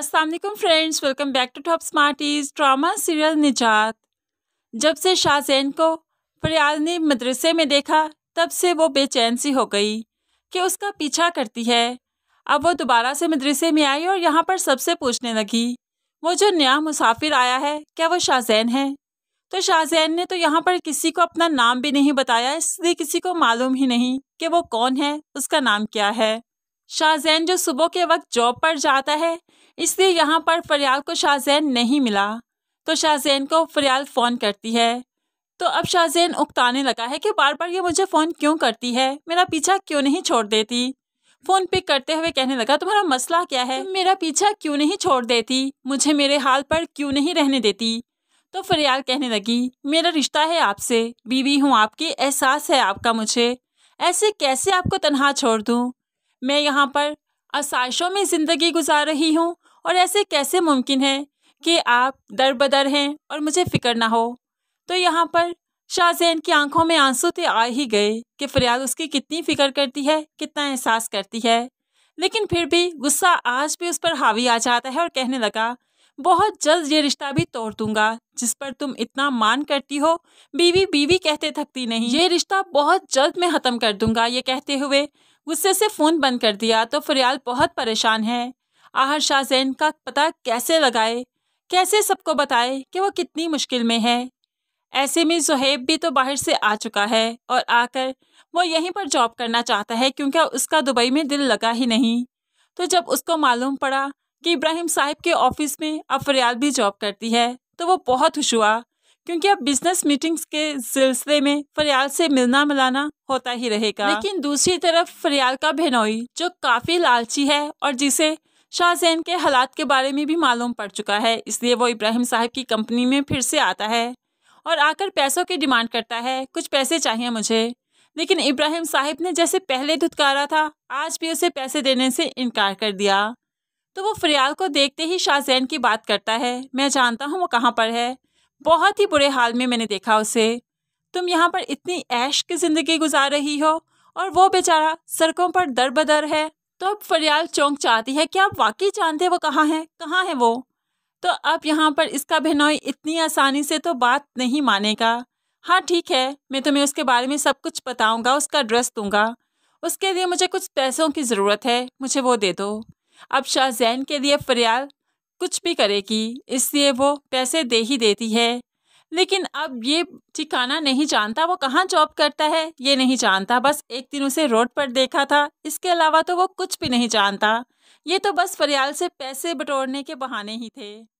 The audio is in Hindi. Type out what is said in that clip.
Aslam friends welcome back to top smarties drama serial Nijaat जब से शाहजैन को फरियाल ने मदरसे में देखा तब से वो बेचैन सी हो गई कि उसका पीछा करती है अब वो दोबारा से मदरसे में आई और यहाँ पर सबसे पूछने लगी वो जो नया मुसाफिर आया है क्या वो शाहजैन है तो शाहजैन ने तो यहाँ पर किसी को अपना नाम भी नहीं बताया इसलिए किसी को मालूम ही नहीं कि वो कौन है उसका नाम क्या है शाहजैन जो सुबह के वक्त जॉब पर जाता है इसलिए यहाँ पर फरियाल को शाहजैन नहीं मिला तो शाहजैन को फरियाल फ़ोन करती है तो अब शाहजैन उकताने लगा है कि बार बार ये मुझे फ़ोन क्यों करती है मेरा पीछा क्यों नहीं छोड़ देती फ़ोन पिक करते हुए कहने लगा तुम्हारा मसला क्या है मेरा पीछा क्यों नहीं छोड़ देती मुझे मेरे हाल पर क्यों नहीं रहने देती तो फरियाल कहने लगी मेरा रिश्ता है आपसे बीवी हूँ आपकी एहसास है आपका मुझे ऐसे कैसे आपको तनहा छोड़ दूँ मैं यहाँ पर आसाइशों में ज़िंदगी गुजार रही हूँ और ऐसे कैसे मुमकिन है कि आप दर बदर हैं और मुझे फ़िक्र ना हो तो यहाँ पर शाहजैन की आंखों में आंसू तो आ ही गए कि फरियाद उसकी कितनी फ़िक्र करती है कितना एहसास करती है लेकिन फिर भी गुस्सा आज भी उस पर हावी आ जाता है और कहने लगा बहुत जल्द ये रिश्ता भी तोड़ दूंगा जिस पर तुम इतना मान करती हो बीवी बीवी कहते थकती नहीं ये रिश्ता बहुत जल्द मैं ख़त्म कर दूंगा ये कहते हुए गुस्से से फ़ोन बंद कर दिया तो फरियाल बहुत परेशान है आहर शाह जैन का पता कैसे लगाए कैसे सबको बताए कि वो कितनी मुश्किल में है ऐसे में जुहेब भी तो बाहर से आ चुका है और आकर वो यहीं पर जॉब करना चाहता है क्योंकि उसका दुबई में दिल लगा ही नहीं तो जब उसको मालूम पड़ा कि इब्राहिम साहब के ऑफिस में अब फरियाल भी जॉब करती है तो वो बहुत खुश हुआ क्योंकि अब बिजनेस मीटिंग्स के सिलसिले में फरियाल से मिलना मिलाना होता ही रहेगा लेकिन दूसरी तरफ फरियाल का बहनोई जो काफ़ी लालची है और जिसे शाहजैन के हालात के बारे में भी मालूम पड़ चुका है इसलिए वो इब्राहिम साहब की कंपनी में फिर से आता है और आकर पैसों की डिमांड करता है कुछ पैसे चाहिए मुझे लेकिन इब्राहिम साहिब ने जैसे पहले धुतकारा था आज भी उसे पैसे देने से इनकार कर दिया तो वो फरियाल को देखते ही शाहजैन की बात करता है मैं जानता हूँ वो कहाँ पर है बहुत ही बुरे हाल में मैंने देखा उसे तुम यहाँ पर इतनी ऐश की ज़िंदगी गुजार रही हो और वो बेचारा सड़कों पर दर बदर है तो अब फरियाल चौंक चाहती है कि आप वाकई जानते वो कहाँ है कहाँ है वो तो अब यहाँ पर इसका बहनोई इतनी आसानी से तो बात नहीं मानेगा हाँ ठीक है मैं तुम्हें उसके बारे में सब कुछ बताऊँगा उसका एड्रेस दूंगा उसके लिए मुझे कुछ पैसों की ज़रूरत है मुझे वो दे दो अब शाहजैन के लिए फरियाल कुछ भी करेगी इसलिए वो पैसे दे ही देती है लेकिन अब ये ठिकाना नहीं जानता वो कहाँ जॉब करता है ये नहीं जानता बस एक दिन उसे रोड पर देखा था इसके अलावा तो वो कुछ भी नहीं जानता ये तो बस फरियाल से पैसे बटोरने के बहाने ही थे